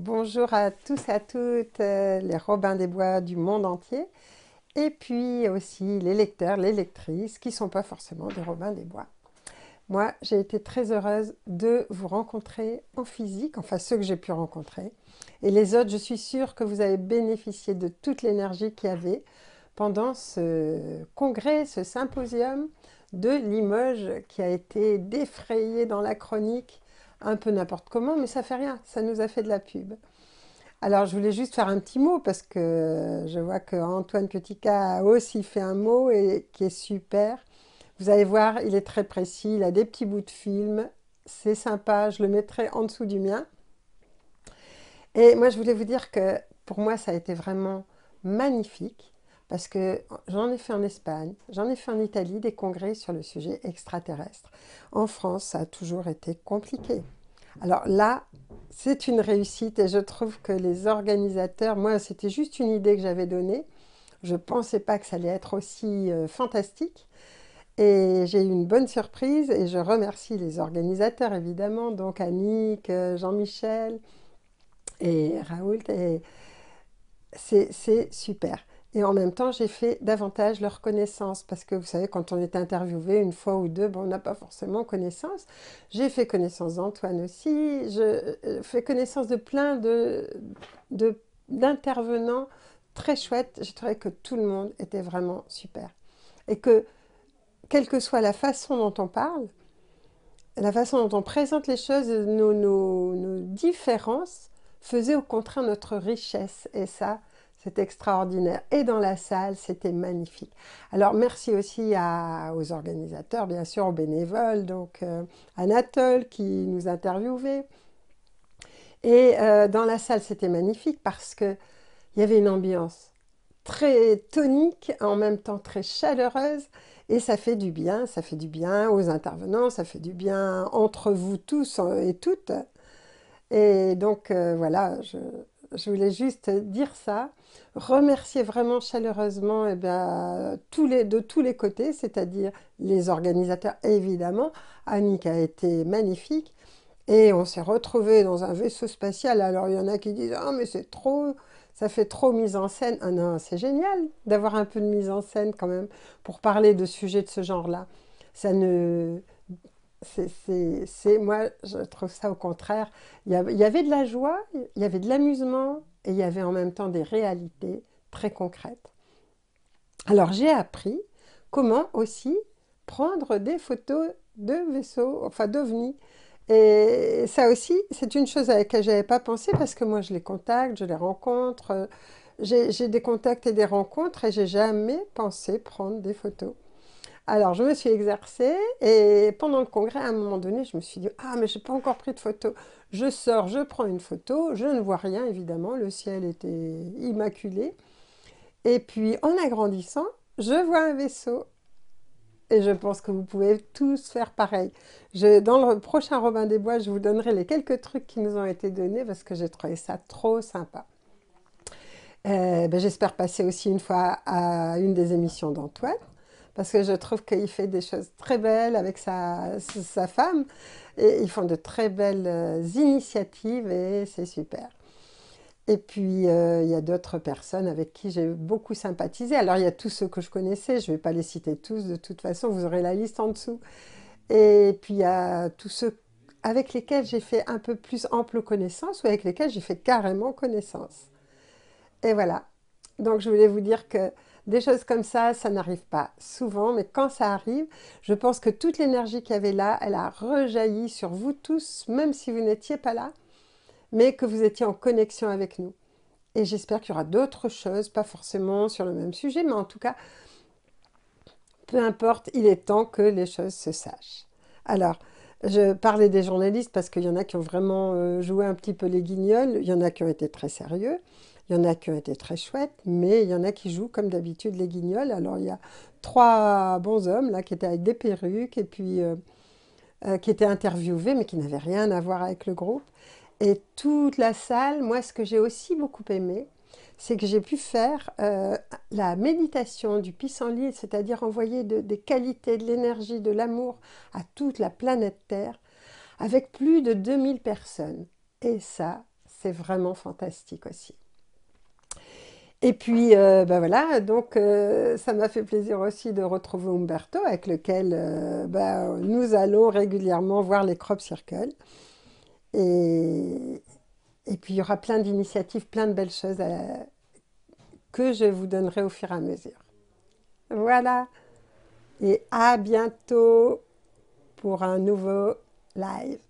Bonjour à tous et à toutes euh, les Robins des Bois du monde entier et puis aussi les lecteurs, les lectrices qui ne sont pas forcément des Robins des Bois. Moi, j'ai été très heureuse de vous rencontrer en physique, enfin ceux que j'ai pu rencontrer. Et les autres, je suis sûre que vous avez bénéficié de toute l'énergie qu'il y avait pendant ce congrès, ce symposium de Limoges qui a été défrayé dans la chronique un peu n'importe comment, mais ça fait rien, ça nous a fait de la pub. Alors je voulais juste faire un petit mot parce que je vois que Antoine a aussi fait un mot et qui est super. Vous allez voir, il est très précis, il a des petits bouts de film, c'est sympa, je le mettrai en dessous du mien. Et moi je voulais vous dire que pour moi ça a été vraiment magnifique parce que j'en ai fait en Espagne, j'en ai fait en Italie des congrès sur le sujet extraterrestre. En France, ça a toujours été compliqué. Alors là, c'est une réussite et je trouve que les organisateurs, moi c'était juste une idée que j'avais donnée, je ne pensais pas que ça allait être aussi euh, fantastique. Et j'ai eu une bonne surprise et je remercie les organisateurs évidemment, donc Annick, euh, Jean-Michel et Raoult. c'est super. Et en même temps, j'ai fait davantage leur connaissance parce que vous savez, quand on est interviewé une fois ou deux, on n'a pas forcément connaissance. J'ai fait connaissance d'Antoine aussi, je euh, fais connaissance de plein d'intervenants de, très chouettes. J'ai trouvé que tout le monde était vraiment super. Et que, quelle que soit la façon dont on parle, la façon dont on présente les choses, nos, nos, nos différences faisaient au contraire notre richesse. Et ça, c'est extraordinaire. Et dans la salle, c'était magnifique. Alors merci aussi aux organisateurs, bien sûr, aux bénévoles, donc euh, Anatole qui nous interviewait. Et euh, dans la salle, c'était magnifique parce il y avait une ambiance très tonique, en même temps très chaleureuse, et ça fait du bien, ça fait du bien aux intervenants, ça fait du bien entre vous tous et toutes. Et donc euh, voilà, je, je voulais juste dire ça. Remercier vraiment chaleureusement eh tous les, de tous les côtés, c'est-à-dire les organisateurs, évidemment. Annick a été magnifique. Et on s'est retrouvé dans un vaisseau spatial. Alors il y en a qui disent « Ah mais c'est trop, ça fait trop mise en scène ». Ah non, c'est génial d'avoir un peu de mise en scène quand même pour parler de sujets de ce genre-là. Ça ne, c'est moi je trouve ça au contraire il y avait de la joie il y avait de l'amusement et il y avait en même temps des réalités très concrètes alors j'ai appris comment aussi prendre des photos de vaisseaux enfin d'ovnis et ça aussi c'est une chose à laquelle j'avais pas pensé parce que moi je les contacte je les rencontre j'ai des contacts et des rencontres et j'ai jamais pensé prendre des photos alors, je me suis exercée et pendant le congrès, à un moment donné, je me suis dit « Ah, mais je j'ai pas encore pris de photo ». Je sors, je prends une photo, je ne vois rien évidemment, le ciel était immaculé. Et puis, en agrandissant, je vois un vaisseau. Et je pense que vous pouvez tous faire pareil. dans le prochain Robin des Bois, je vous donnerai les quelques trucs qui nous ont été donnés parce que j'ai trouvé ça trop sympa. Euh, ben, j'espère passer aussi une fois à une des émissions d'Antoine parce que je trouve qu'il fait des choses très belles avec sa, femme et ils font de très belles euh, initiatives et c'est super. Et puis, euh, il y a d'autres personnes avec qui j'ai beaucoup sympathisé. Alors, il y a tous ceux que je connaissais, je ne vais pas les citer tous, de toute façon, vous aurez la liste en dessous. Et puis, il y a tous ceux avec lesquels j'ai fait un peu plus ample connaissance ou avec lesquels j'ai fait carrément connaissance. Et voilà. Donc, je voulais vous dire que des choses comme ça, ça n'arrive pas souvent, mais quand ça arrive, je pense que toute l'énergie qu'il y avait là, elle a rejailli sur vous tous, même si vous n'étiez pas là, mais que vous étiez en connexion avec nous. Et j'espère qu'il y aura d'autres choses, pas forcément sur le même sujet, mais en tout cas, peu importe, il est temps que les choses se sachent. Alors, je parlais des journalistes parce qu'il y en a qui ont vraiment euh, joué un petit peu les guignols, il y en a qui ont été très sérieux, il y en a qui ont été très chouettes, mais il y en a qui jouent comme d'habitude les guignols. Alors il y a trois bons hommes là qui étaient avec des perruques et puis euh, euh, qui étaient interviewés mais qui n'avaient rien à voir avec le groupe. Et toute la salle, moi ce que j'ai aussi beaucoup aimé, c'est que j'ai pu faire euh, la méditation du pissenlit, c'est-à-dire envoyer des qualités, de l'énergie, de l'amour à toute la planète Terre, avec plus de 2000 personnes. Et ça, c'est vraiment fantastique aussi. Et puis, euh, ben voilà, donc euh, ça m'a fait plaisir aussi de retrouver Umberto, avec lequel ben, nous allons régulièrement voir les crop circles. Et, et puis il y aura plein d'initiatives, plein de belles choses que je vous donnerai au fur et à mesure. Voilà. Et à bientôt pour un nouveau live.